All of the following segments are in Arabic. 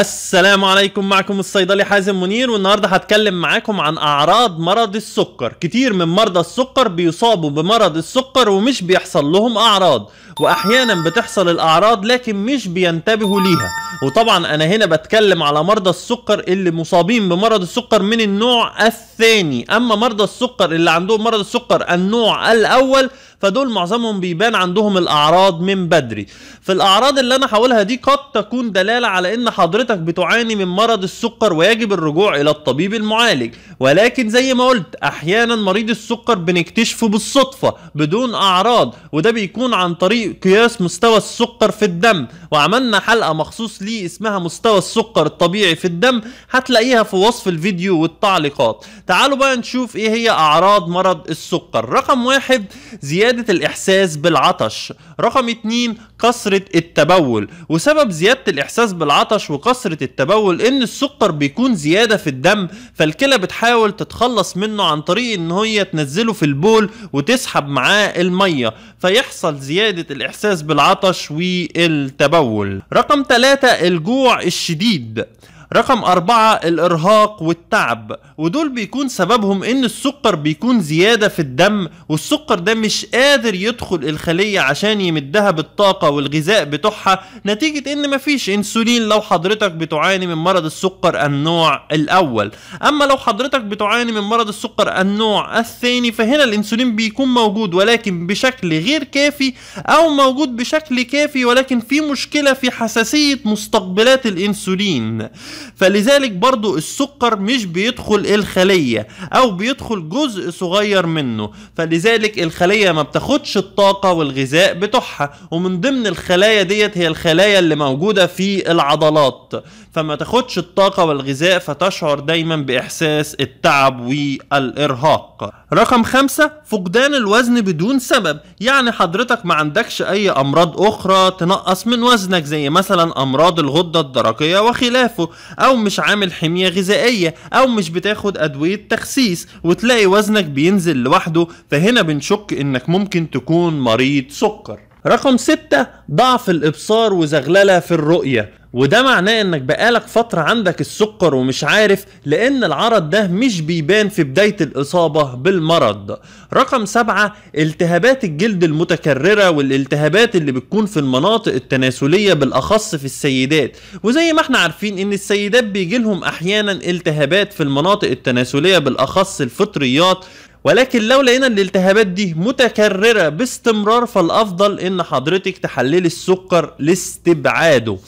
السلام عليكم معكم الصيدلي حازم منير والنهارده هتكلم معاكم عن اعراض مرض السكر كتير من مرضى السكر بيصابوا بمرض السكر ومش بيحصل لهم اعراض واحيانا بتحصل الاعراض لكن مش بينتبهوا ليها وطبعا انا هنا بتكلم على مرضى السكر اللي مصابين بمرض السكر من النوع الثاني اما مرضى السكر اللي عندهم مرض السكر النوع الاول فدول معظمهم بيبان عندهم الاعراض من بدري فالاعراض اللي انا هقولها دي قد تكون دلاله على ان حضرتك بتعاني من مرض السكر ويجب الرجوع الى الطبيب المعالج ولكن زي ما قلت احيانا مريض السكر بنكتشفه بالصدفه بدون اعراض وده بيكون عن طريق قياس مستوى السكر في الدم وعملنا حلقه مخصوص ليه اسمها مستوى السكر الطبيعي في الدم هتلاقيها في وصف الفيديو والتعليقات تعالوا بقى نشوف ايه هي اعراض مرض السكر رقم واحد زياده زيادة الإحساس بالعطش رقم 2 كثرة التبول وسبب زيادة الإحساس بالعطش وكثرة التبول إن السكر بيكون زيادة في الدم فالكلى بتحاول تتخلص منه عن طريق إن هي تنزله في البول وتسحب معاه المية فيحصل زيادة الإحساس بالعطش والتبول رقم 3 الجوع الشديد رقم أربعة الإرهاق والتعب ودول بيكون سببهم إن السكر بيكون زيادة في الدم والسكر ده مش قادر يدخل الخلية عشان يمدها بالطاقة والغذاء بتوعها نتيجة إن مفيش إنسولين لو حضرتك بتعاني من مرض السكر النوع الأول أما لو حضرتك بتعاني من مرض السكر النوع الثاني فهنا الإنسولين بيكون موجود ولكن بشكل غير كافي أو موجود بشكل كافي ولكن في مشكلة في حساسية مستقبلات الإنسولين فلذلك برضو السكر مش بيدخل الخلية او بيدخل جزء صغير منه فلذلك الخلية ما بتاخدش الطاقة والغذاء بتوعها ومن ضمن الخلايا ديت هي الخلايا اللي موجودة في العضلات فما تاخدش الطاقة والغذاء فتشعر دايما بإحساس التعب والإرهاق رقم خمسة فقدان الوزن بدون سبب يعني حضرتك ما عندكش أي أمراض أخرى تنقص من وزنك زي مثلا أمراض الغدة الدرقية وخلافه او مش عامل حميه غذائيه او مش بتاخد ادويه تخسيس وتلاقي وزنك بينزل لوحده فهنا بنشك انك ممكن تكون مريض سكر رقم 6 ضعف الابصار وزغلله في الرؤيه وده معناه انك بقالك فترة عندك السكر ومش عارف لان العرض ده مش بيبان في بداية الاصابة بالمرض رقم سبعة التهابات الجلد المتكررة والالتهابات اللي بتكون في المناطق التناسلية بالاخص في السيدات وزي ما احنا عارفين ان السيدات بيجيلهم احيانا التهابات في المناطق التناسلية بالاخص الفطريات ولكن لو لقينا الالتهابات دي متكررة باستمرار فالافضل ان حضرتك تحللي السكر لاستبعاده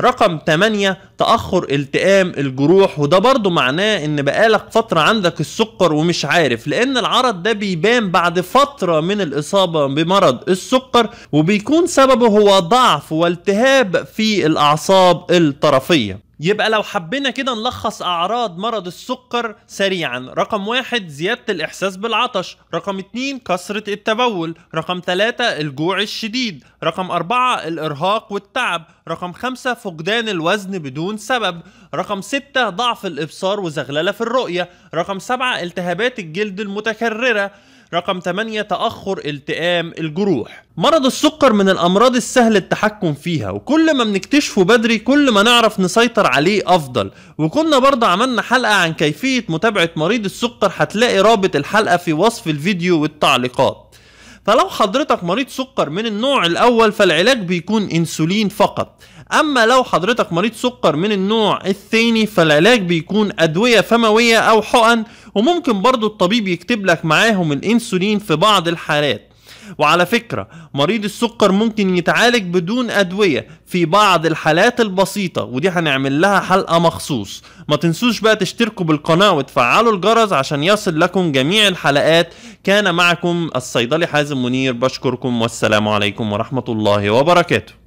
رقم 8 تاخر التئام الجروح وده برضو معناه ان بقالك فتره عندك السكر ومش عارف لان العرض ده بيبان بعد فتره من الاصابه بمرض السكر وبيكون سببه هو ضعف والتهاب في الاعصاب الطرفيه يبقى لو حبينا كده نلخص أعراض مرض السكر سريعا رقم واحد زيادة الإحساس بالعطش رقم اتنين كثرة التبول رقم ثلاثة الجوع الشديد رقم أربعة الإرهاق والتعب رقم خمسة فقدان الوزن بدون سبب رقم ستة ضعف الإبصار وزغللة في الرؤية رقم سبعة التهابات الجلد المتكررة رقم 8 تأخر التئام الجروح مرض السكر من الأمراض السهل التحكم فيها وكل ما بنكتشفه بدري كل ما نعرف نسيطر عليه أفضل وكنا برضه عملنا حلقة عن كيفية متابعة مريض السكر هتلاقي رابط الحلقة في وصف الفيديو والتعليقات فلو حضرتك مريض سكر من النوع الاول فالعلاج بيكون انسولين فقط اما لو حضرتك مريض سكر من النوع الثاني فالعلاج بيكون ادويه فمويه او حقن وممكن برضو الطبيب يكتب لك معاهم الانسولين في بعض الحالات وعلى فكرة مريض السكر ممكن يتعالج بدون أدوية في بعض الحالات البسيطة ودي هنعمل لها حلقة مخصوص ما تنسوش بقى تشتركوا بالقناة وتفعلوا الجرس عشان يصل لكم جميع الحلقات كان معكم الصيدلي حازم منير بشكركم والسلام عليكم ورحمة الله وبركاته